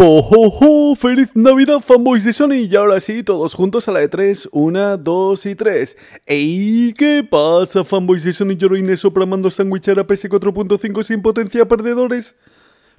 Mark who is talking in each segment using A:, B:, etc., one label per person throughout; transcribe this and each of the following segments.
A: ¡Bojojo! ¡Feliz Navidad, fanboys de Sony! Y ahora sí, todos juntos a la de 3, 1, 2 y 3. ¡Ey! ¿Qué pasa, fanboys de Sony? Yo Inés sopramando sandwichera PS4.5 sin potencia perdedores.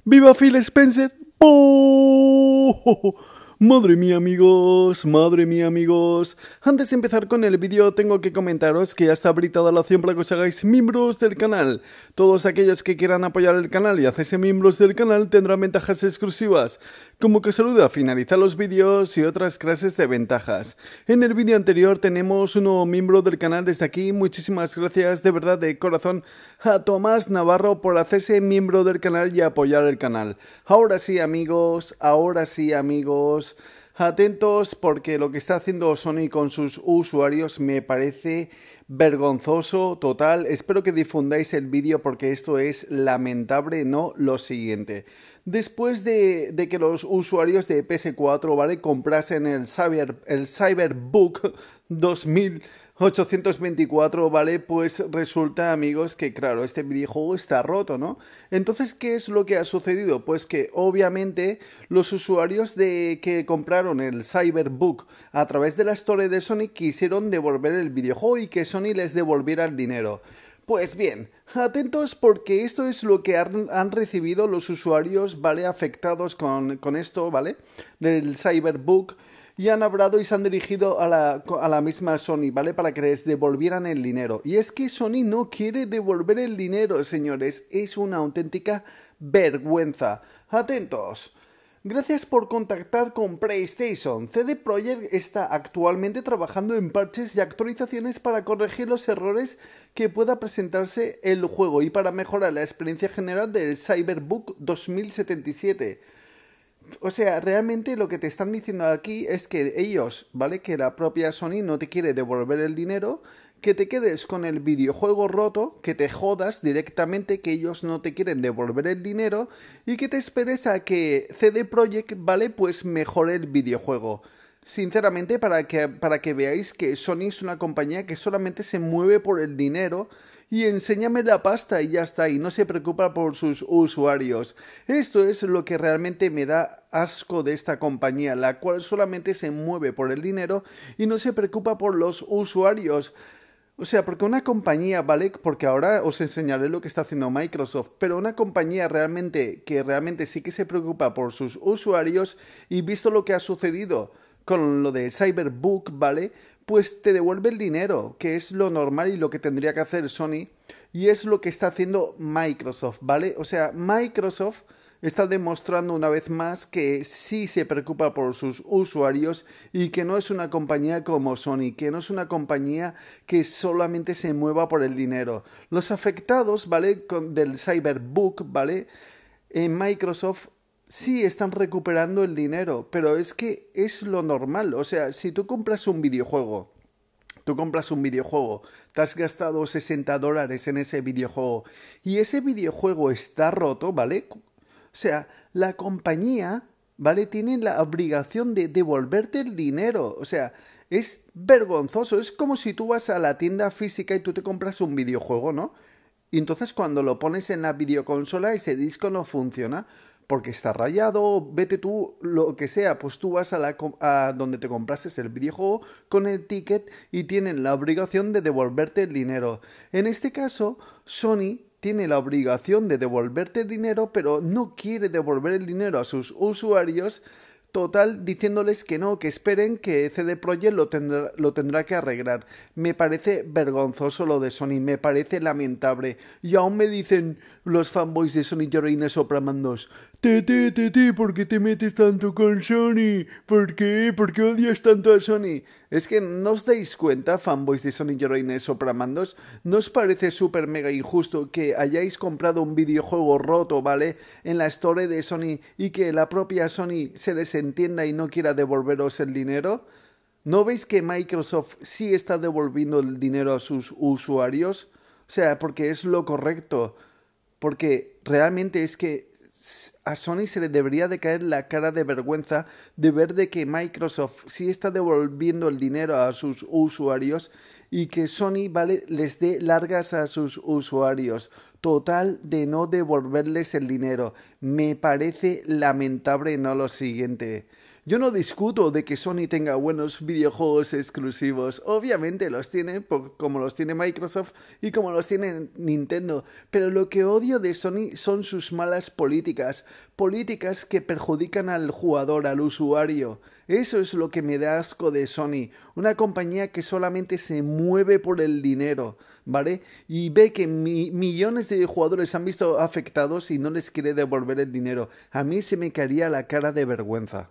A: ¡Viva Phil Spencer! ¡Bojojo! Madre mía amigos, madre mía amigos Antes de empezar con el vídeo tengo que comentaros que ya está habilitada la opción para que os hagáis miembros del canal Todos aquellos que quieran apoyar el canal y hacerse miembros del canal tendrán ventajas exclusivas Como que saluda, finalizar los vídeos y otras clases de ventajas En el vídeo anterior tenemos un nuevo miembro del canal desde aquí Muchísimas gracias de verdad de corazón a Tomás Navarro por hacerse miembro del canal y apoyar el canal Ahora sí amigos, ahora sí amigos atentos, porque lo que está haciendo Sony con sus usuarios me parece vergonzoso total. Espero que difundáis el vídeo porque esto es lamentable, no lo siguiente. Después de, que los usuarios de PS4 ¿vale? comprasen el, cyber, el Cyberbook 2000 824, ¿vale? Pues resulta, amigos, que claro, este videojuego está roto, ¿no? Entonces, ¿qué es lo que ha sucedido? Pues que obviamente los usuarios de que compraron el Cyberbook a través de la Store de Sony quisieron devolver el videojuego y que Sony les devolviera el dinero. Pues bien, atentos porque esto es lo que han, recibido los usuarios, ¿vale? Afectados con, con esto, ¿vale? Del Cyberbook y han hablado y se han dirigido a la, misma Sony, ¿vale? Para que les devolvieran el dinero. Y es que Sony no quiere devolver el dinero, señores. Es una auténtica vergüenza. Atentos. Gracias por contactar con PlayStation. CD Projekt está actualmente trabajando en parches y actualizaciones para corregir los errores que pueda presentarse el juego y para mejorar la experiencia general del Cyberbook 2077. O sea, realmente lo que te están diciendo aquí es que ellos, ¿vale? Que la propia Sony no te quiere devolver el dinero, que te quedes con el videojuego roto, que te jodas directamente, que ellos no te quieren devolver el dinero y que te esperes a que CD Projekt, ¿vale? Pues mejore el videojuego. Sinceramente, para que, para que veáis que Sony es una compañía que solamente se mueve por el dinero y enséñame la pasta y ya está, y no se preocupa por sus usuarios. Esto es lo que realmente me da asco de esta compañía, la cual solamente se mueve por el dinero y no se preocupa por los usuarios. O sea, porque una compañía, ¿vale? Porque ahora os enseñaré lo que está haciendo Microsoft, pero una compañía realmente que realmente sí que se preocupa por sus usuarios y visto lo que ha sucedido, con lo de Cyberbook, ¿vale? Pues te devuelve el dinero, que es lo normal y lo que tendría que hacer Sony. Y es lo que está haciendo Microsoft, ¿vale? O sea, Microsoft está demostrando una vez más que sí se preocupa por sus usuarios y que no es una compañía como Sony, que no es una compañía que solamente se mueva por el dinero. Los afectados, ¿vale? Con, del cyberbook, ¿vale? En eh, Microsoft Sí, están recuperando el dinero, pero es que es lo normal. O sea, si tú compras un videojuego, tú compras un videojuego, te has gastado 60 dólares en ese videojuego y ese videojuego está roto, ¿vale? O sea, la compañía, ¿vale? Tiene la obligación de devolverte el dinero. O sea, es vergonzoso. Es como si tú vas a la tienda física y tú te compras un videojuego, ¿no? Y entonces cuando lo pones en la videoconsola ese disco no funciona porque está rayado, vete tú, lo que sea, pues tú vas a, la, donde te compraste el videojuego con el ticket y tienen la obligación de devolverte el dinero. En este caso, Sony tiene la obligación de devolverte el dinero, pero no quiere devolver el dinero a sus usuarios total diciéndoles que no, que esperen que CD Projekt lo tendrá, lo tendrá que arreglar. Me parece vergonzoso lo de Sony, me parece lamentable. Y aún me dicen los fanboys de Sony Llorines o 2 te tete, ¿por qué te metes tanto con Sony? ¿Por qué? ¿Por qué odias tanto a Sony? Es que no os dais cuenta, fanboys de Sony heroines o Pramandos, ¿no os parece súper mega injusto que hayáis comprado un videojuego roto, ¿vale? En la store de Sony y que la propia Sony se desentienda y no quiera devolveros el dinero? ¿No veis que Microsoft sí está devolviendo el dinero a sus usuarios? O sea, porque es lo correcto. Porque realmente es que a Sony se le debería de caer la cara de vergüenza de ver de que Microsoft sí está devolviendo el dinero a sus usuarios y que Sony les dé largas a sus usuarios. Total de no devolverles el dinero. Me parece lamentable no lo siguiente. Yo no discuto de que Sony tenga buenos videojuegos exclusivos, obviamente los tiene, como los tiene Microsoft y como los tiene Nintendo, pero lo que odio de Sony son sus malas políticas, políticas que perjudican al jugador, al usuario. Eso es lo que me da asco de Sony, una compañía que solamente se mueve por el dinero. ¿vale? Y ve que millones de jugadores han visto afectados y no les quiere devolver el dinero. A mí se me caería la cara de vergüenza.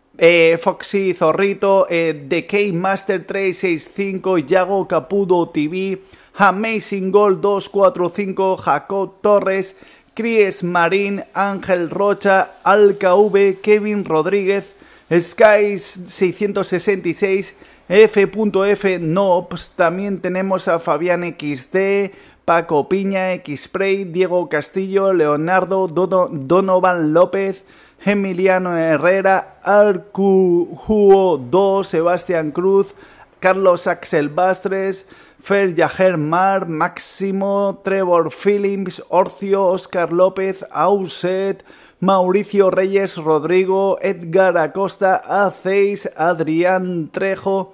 B: eh, Foxy Zorrito, eh, The seis Master 365, Yago Capudo TV, Amazing Gold 245, Jacob Torres, Cries Marín, Ángel Rocha, Alka V, Kevin Rodríguez, Skies 666, F.F. Nops. también tenemos a Fabián XD, Paco Piña, Xpray, Diego Castillo, Leonardo, Donovan López, Emiliano Herrera, Arcujuo 2, Sebastián Cruz, Carlos Axel Bastres, Fer Yajer Mar, Máximo, Trevor Phillips, Orcio, Oscar López, Auset, Mauricio Reyes, Rodrigo, Edgar Acosta, Aceis, Adrián Trejo,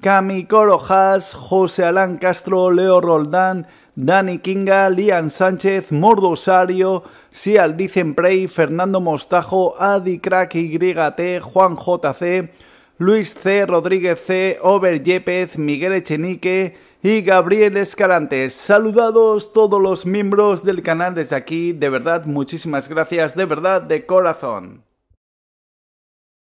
B: Cami Corojas, José Alán Castro, Leo Roldán, Dani Kinga, Lian Sánchez, Mordosario, Sial Dicenprey, Fernando Mostajo, Adi Crack YT, Juan JC, Luis C. Rodríguez C., Over Yepez, Miguel Echenique y Gabriel Escalantes. Saludados todos los miembros del canal desde aquí, de verdad, muchísimas gracias, de verdad, de corazón.